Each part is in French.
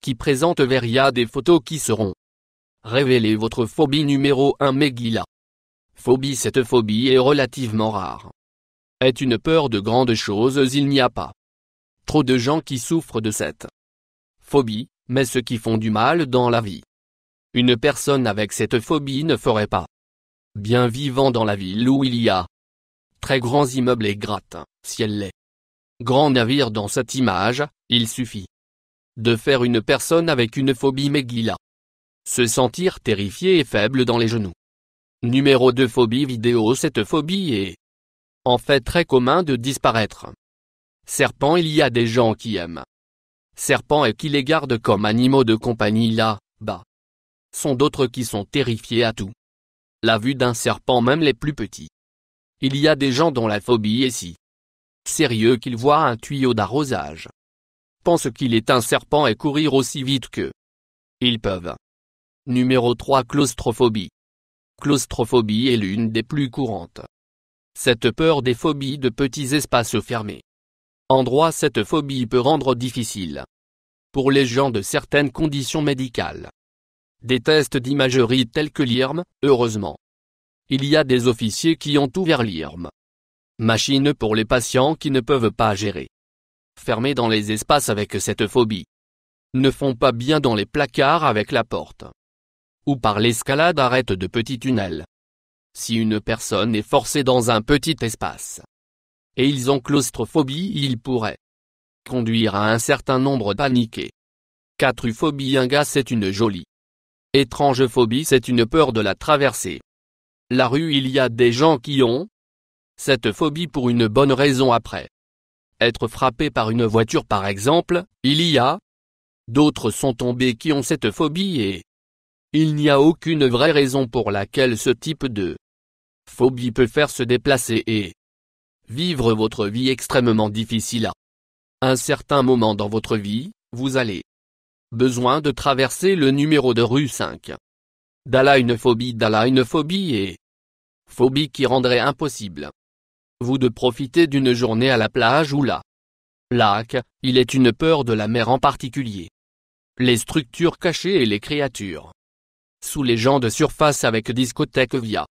qui présente Veria des photos qui seront révélées. votre phobie numéro 1 Megila. Phobie Cette phobie est relativement rare. Est une peur de grandes choses il n'y a pas trop de gens qui souffrent de cette phobie, mais ceux qui font du mal dans la vie. Une personne avec cette phobie ne ferait pas bien vivant dans la ville où il y a très grands immeubles et gratte, elle l'est Grand navire dans cette image, il suffit de faire une personne avec une phobie meguila. Se sentir terrifié et faible dans les genoux. Numéro 2 Phobie vidéo Cette phobie est en fait très commun de disparaître. Serpent Il y a des gens qui aiment serpent et qui les gardent comme animaux de compagnie là, bas. Sont d'autres qui sont terrifiés à tout. La vue d'un serpent même les plus petits. Il y a des gens dont la phobie est si sérieux qu'ils voient un tuyau d'arrosage pensent qu'il est un serpent et courir aussi vite que ils peuvent. Numéro 3 Claustrophobie. Claustrophobie est l'une des plus courantes. Cette peur des phobies de petits espaces fermés. Endroit cette phobie peut rendre difficile. Pour les gens de certaines conditions médicales. Des tests d'imagerie tels que l'IRM, heureusement. Il y a des officiers qui ont ouvert l'IRM. Machine pour les patients qui ne peuvent pas gérer fermés dans les espaces avec cette phobie. Ne font pas bien dans les placards avec la porte. Ou par l'escalade arrête de petits tunnels. Si une personne est forcée dans un petit espace. Et ils ont claustrophobie, ils pourraient conduire à un certain nombre paniqués. Un gars c'est une jolie. Étrange phobie c'est une peur de la traversée. La rue il y a des gens qui ont cette phobie pour une bonne raison après être frappé par une voiture par exemple, il y a. D'autres sont tombés qui ont cette phobie et. Il n'y a aucune vraie raison pour laquelle ce type de phobie peut faire se déplacer et vivre votre vie extrêmement difficile à un certain moment dans votre vie, vous allez besoin de traverser le numéro de rue 5. Dala une phobie Dala une phobie et phobie qui rendrait impossible vous de profiter d'une journée à la plage ou la lac, il est une peur de la mer en particulier. Les structures cachées et les créatures. Sous les gens de surface avec discothèque via.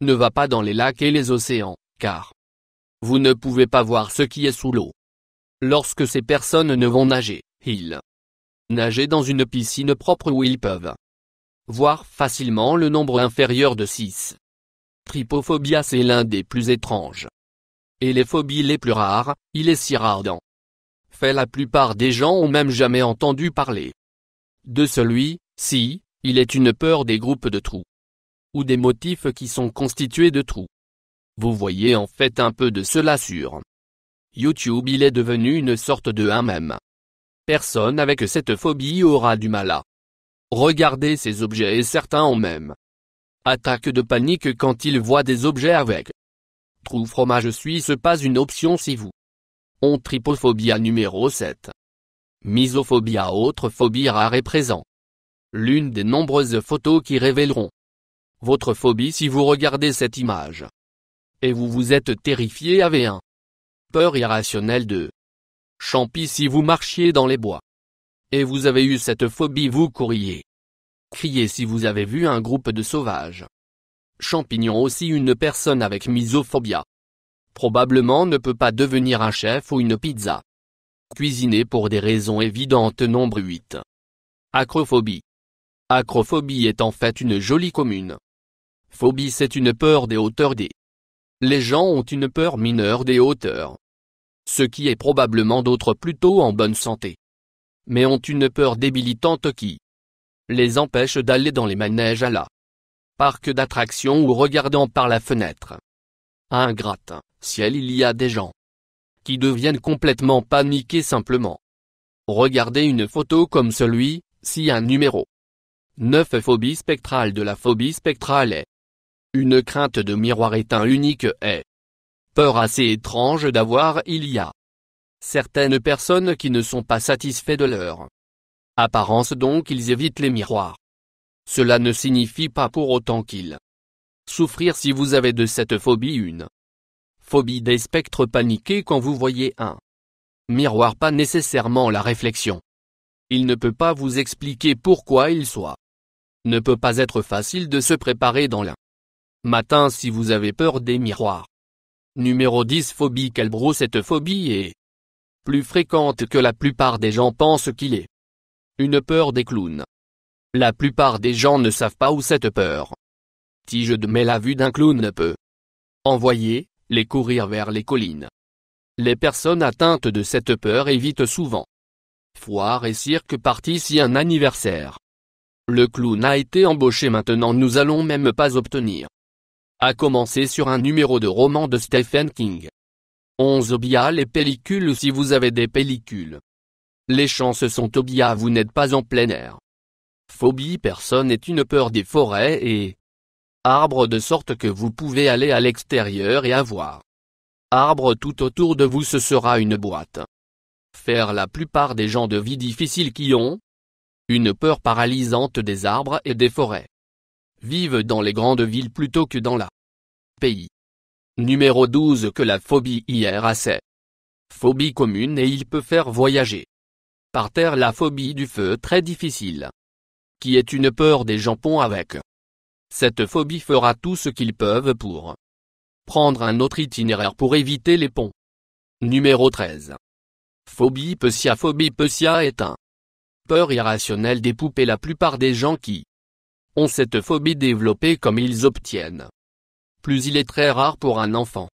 Ne va pas dans les lacs et les océans, car vous ne pouvez pas voir ce qui est sous l'eau. Lorsque ces personnes ne vont nager, ils nager dans une piscine propre où ils peuvent voir facilement le nombre inférieur de 6. Tripophobia c'est l'un des plus étranges et les phobies les plus rares, il est si rare dans Fait la plupart des gens ont même jamais entendu parler de celui si, il est une peur des groupes de trous ou des motifs qui sont constitués de trous. Vous voyez en fait un peu de cela sur YouTube il est devenu une sorte de un même. Personne avec cette phobie aura du mal à regarder ces objets et certains ont même attaque de panique quand ils voient des objets avec Trou fromage suisse pas une option si vous. trypophobia numéro 7. Misophobia autre phobie rare et présent. L'une des nombreuses photos qui révéleront votre phobie si vous regardez cette image. Et vous vous êtes terrifié avez un Peur irrationnelle de Champi si vous marchiez dans les bois. Et vous avez eu cette phobie vous courriez. Criez si vous avez vu un groupe de sauvages champignon aussi une personne avec misophobia. Probablement ne peut pas devenir un chef ou une pizza. Cuisiner pour des raisons évidentes Nombre 8. Acrophobie. Acrophobie est en fait une jolie commune. Phobie c'est une peur des hauteurs des. Les gens ont une peur mineure des hauteurs. Ce qui est probablement d'autres plutôt en bonne santé. Mais ont une peur débilitante qui les empêche d'aller dans les manèges à la parc ou regardant par la fenêtre. Un ciel il y a des gens qui deviennent complètement paniqués simplement. Regardez une photo comme celui, si un numéro 9 phobie spectrale de la phobie spectrale est une crainte de miroir un unique est peur assez étrange d'avoir il y a certaines personnes qui ne sont pas satisfaits de leur apparence donc ils évitent les miroirs. Cela ne signifie pas pour autant qu'il souffrir si vous avez de cette phobie une phobie des spectres paniqués quand vous voyez un miroir pas nécessairement la réflexion. Il ne peut pas vous expliquer pourquoi il soit. Ne peut pas être facile de se préparer dans l'un matin si vous avez peur des miroirs. Numéro 10 Phobie Calbro Cette phobie est plus fréquente que la plupart des gens pensent qu'il est. Une peur des clowns. La plupart des gens ne savent pas où cette peur. Tige de mets la vue d'un clown ne peut envoyer les courir vers les collines. Les personnes atteintes de cette peur évitent souvent foire et cirque si un anniversaire. Le clown a été embauché maintenant nous allons même pas obtenir. A commencer sur un numéro de roman de Stephen King. 11 obia les pellicules si vous avez des pellicules. Les chances sont obia vous n'êtes pas en plein air phobie personne est une peur des forêts et arbres de sorte que vous pouvez aller à l'extérieur et avoir arbres tout autour de vous ce sera une boîte. Faire la plupart des gens de vie difficile qui ont une peur paralysante des arbres et des forêts. Vivent dans les grandes villes plutôt que dans la pays. Numéro 12 que la phobie hier c'est phobie commune et il peut faire voyager par terre la phobie du feu très difficile qui est une peur des jambons avec. Cette phobie fera tout ce qu'ils peuvent pour prendre un autre itinéraire pour éviter les ponts. Numéro 13. Phobie Pessia Phobie Pessia est un peur irrationnelle des poupées la plupart des gens qui ont cette phobie développée comme ils obtiennent. Plus il est très rare pour un enfant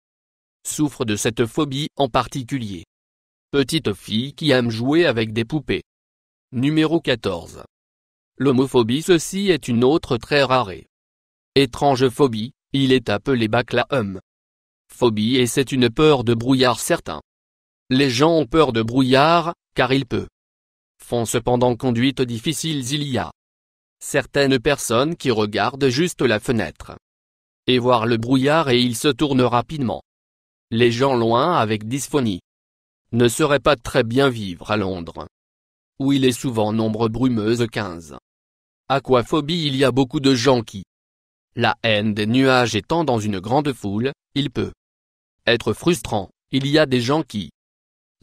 souffre de cette phobie en particulier. Petite fille qui aime jouer avec des poupées. Numéro 14. L'homophobie ceci est une autre très rare et étrange phobie, il est appelé baclaum. Phobie et c'est une peur de brouillard certain. Les gens ont peur de brouillard, car il peut. Font cependant conduite difficiles il y a. Certaines personnes qui regardent juste la fenêtre. Et voir le brouillard et il se tourne rapidement. Les gens loin avec dysphonie. Ne serait pas très bien vivre à Londres. Où il est souvent nombre brumeuse 15. Aquaphobie Il y a beaucoup de gens qui la haine des nuages étant dans une grande foule, il peut être frustrant, il y a des gens qui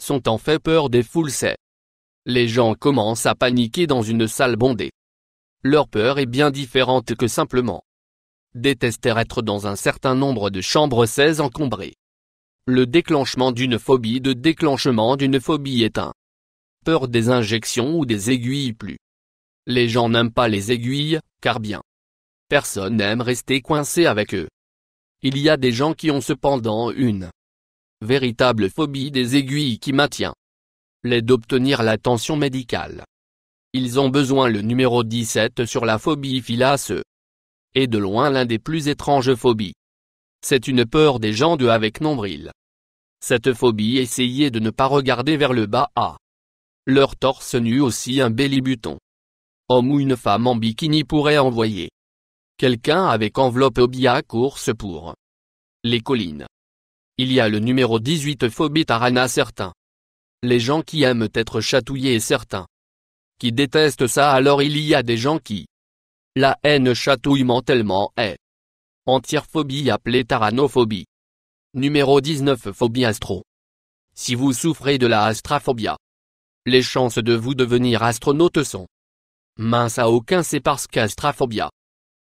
sont en fait peur des foules c'est les gens commencent à paniquer dans une salle bondée. Leur peur est bien différente que simplement détester être dans un certain nombre de chambres c'est encombrées. Le déclenchement d'une phobie de déclenchement d'une phobie est un peur des injections ou des aiguilles plus les gens n'aiment pas les aiguilles, car bien. Personne n'aime rester coincé avec eux. Il y a des gens qui ont cependant une véritable phobie des aiguilles qui maintient l'aide d'obtenir l'attention médicale. Ils ont besoin le numéro 17 sur la phobie filasse. Et de loin l'un des plus étranges phobies. C'est une peur des gens de avec nombril. Cette phobie essayait de ne pas regarder vers le bas à leur torse nu aussi un bélibuton homme ou une femme en bikini pourrait envoyer quelqu'un avec enveloppe obia course pour les collines. Il y a le numéro 18 phobie tarana certain. Les gens qui aiment être chatouillés et certains qui détestent ça alors il y a des gens qui la haine chatouille mentalement est entière phobie appelée taranophobie. Numéro 19 phobie astro. Si vous souffrez de la astraphobia, les chances de vous devenir astronaute sont Mince à aucun c'est parce qu'astraphobia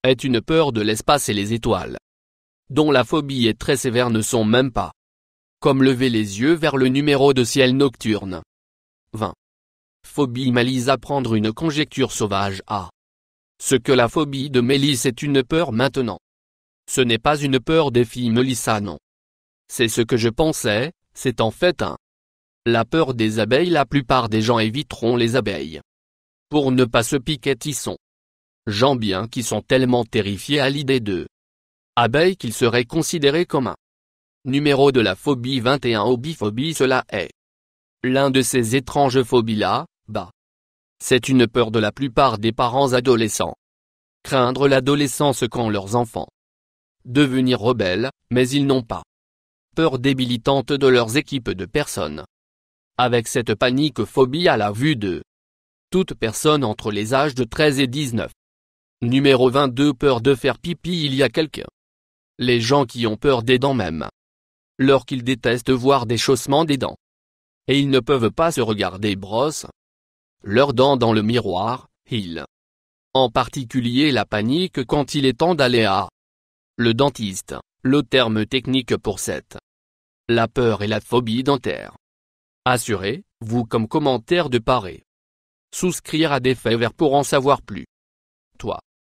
est une peur de l'espace et les étoiles, dont la phobie est très sévère ne sont même pas. Comme lever les yeux vers le numéro de ciel nocturne. 20. Phobie à prendre une conjecture sauvage à ce que la phobie de Mélisse est une peur maintenant. Ce n'est pas une peur des filles Melissa non. C'est ce que je pensais, c'est en fait un. La peur des abeilles La plupart des gens éviteront les abeilles pour ne pas se piquer sont. Gens bien qui sont tellement terrifiés à l'idée de Abeilles qu'ils seraient considérés comme un numéro de la phobie 21 phobie cela est l'un de ces étranges phobies-là, bah. C'est une peur de la plupart des parents adolescents. Craindre l'adolescence quand leurs enfants devenir rebelles, mais ils n'ont pas peur débilitante de leurs équipes de personnes. Avec cette panique phobie à la vue de toute personne entre les âges de 13 et 19. Numéro 22 Peur de faire pipi il y a quelqu'un. Les gens qui ont peur des dents même. Lorsqu'ils détestent voir des chaussements des dents. Et ils ne peuvent pas se regarder brosse. Leurs dents dans le miroir, ils. En particulier la panique quand il est temps d'aller à le dentiste, le terme technique pour cette. La peur et la phobie dentaire. Assurez-vous comme commentaire de parer. Souscrire à des faits verts pour en savoir plus. Toi.